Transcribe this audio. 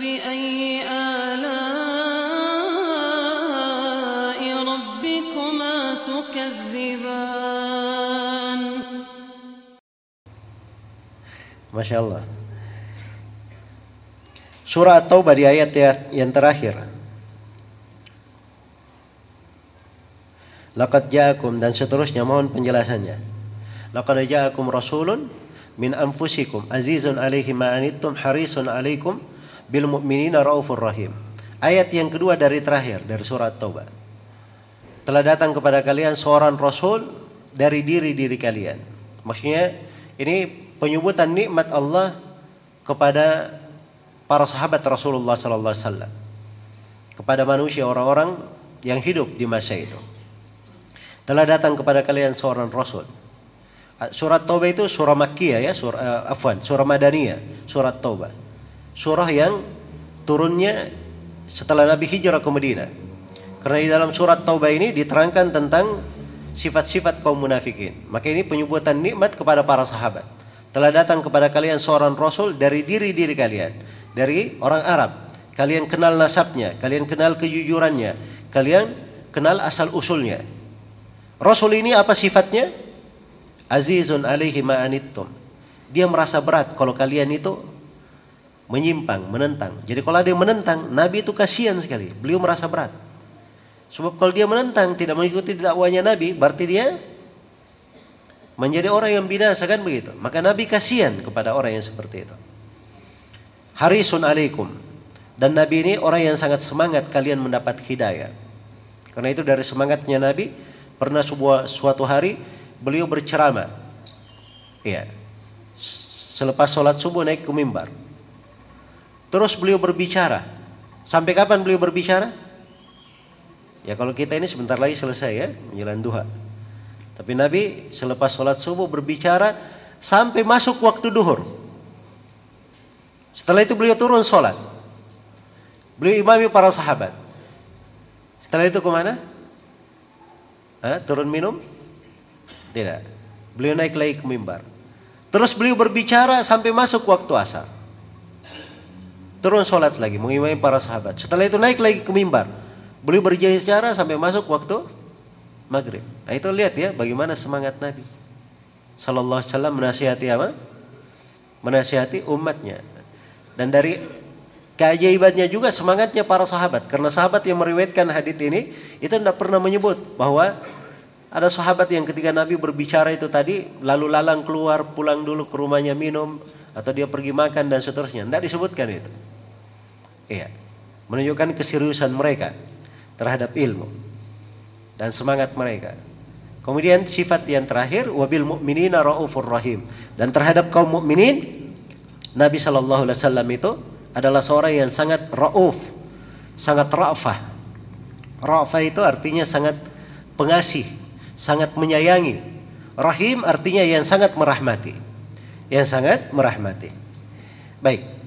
فبأي آلاء ربكما تكذبان ما شاء الله Surah At-Taubah di ayat ya- yang terakhir. Laqad ja'akum dan seterusnya mohon penjelasannya. Laqad ja'akum rasulun min anfusikum azizun alaihi ma anittum harisun alaikum bil mu'minina raufur rahim. Ayat yang kedua dari terakhir dari surat Taubah. Telah datang kepada kalian seorang rasul dari diri-diri kalian. Maksudnya ini penyebutan nikmat Allah kepada para sahabat Rasulullah sallallahu alaihi wasallam. Kepada manusia orang-orang yang hidup di masa itu. Telah datang kepada kalian seorang rasul. Surat Taubah itu surah Makkiyah ya, surah eh, uh, afwan, surah Madaniyah, surat Taubah surah yang turunnya setelah Nabi hijrah ke Madinah. Karena di dalam surat Taubah ini diterangkan tentang sifat-sifat kaum munafikin. Maka ini penyebutan nikmat kepada para sahabat. Telah datang kepada kalian seorang rasul dari diri-diri kalian, dari orang Arab. Kalian kenal nasabnya, kalian kenal kejujurannya, kalian kenal asal usulnya. Rasul ini apa sifatnya? Azizun alaihi ma'anittum. Dia merasa berat kalau kalian itu menyimpang, menentang. Jadi kalau ada yang menentang, Nabi itu kasihan sekali. Beliau merasa berat. Sebab kalau dia menentang, tidak mengikuti dakwanya Nabi, berarti dia menjadi orang yang binasa kan begitu. Maka Nabi kasihan kepada orang yang seperti itu. Harisun alaikum. Dan Nabi ini orang yang sangat semangat kalian mendapat hidayah. Karena itu dari semangatnya Nabi, pernah sebuah suatu hari beliau berceramah. Iya. Selepas sholat subuh naik ke mimbar. Terus beliau berbicara. Sampai kapan beliau berbicara? Ya kalau kita ini sebentar lagi selesai ya, menjelang duha. Tapi Nabi selepas sholat subuh berbicara sampai masuk waktu duhur. Setelah itu beliau turun sholat. Beliau imami para sahabat. Setelah itu kemana? Hah? Turun minum? Tidak. Beliau naik lagi ke mimbar. Terus beliau berbicara sampai masuk waktu asar. Turun sholat lagi, mengimami para sahabat. Setelah itu naik lagi ke mimbar. Beliau secara sampai masuk waktu maghrib. Nah itu lihat ya bagaimana semangat Nabi. Sallallahu alaihi wasallam menasihati apa? Menasihati umatnya. Dan dari keajaibannya juga semangatnya para sahabat. Karena sahabat yang meriwayatkan hadit ini itu tidak pernah menyebut bahwa ada sahabat yang ketika Nabi berbicara itu tadi lalu lalang keluar pulang dulu ke rumahnya minum atau dia pergi makan dan seterusnya. Tidak disebutkan itu. Iya. Menunjukkan keseriusan mereka terhadap ilmu dan semangat mereka. Kemudian sifat yang terakhir wabil mu'minina raufur rahim dan terhadap kaum mukminin Nabi saw itu adalah seorang yang sangat rauf, sangat rafah. Rafah itu artinya sangat pengasih, sangat menyayangi. Rahim artinya yang sangat merahmati yang sangat merahmati. Baik.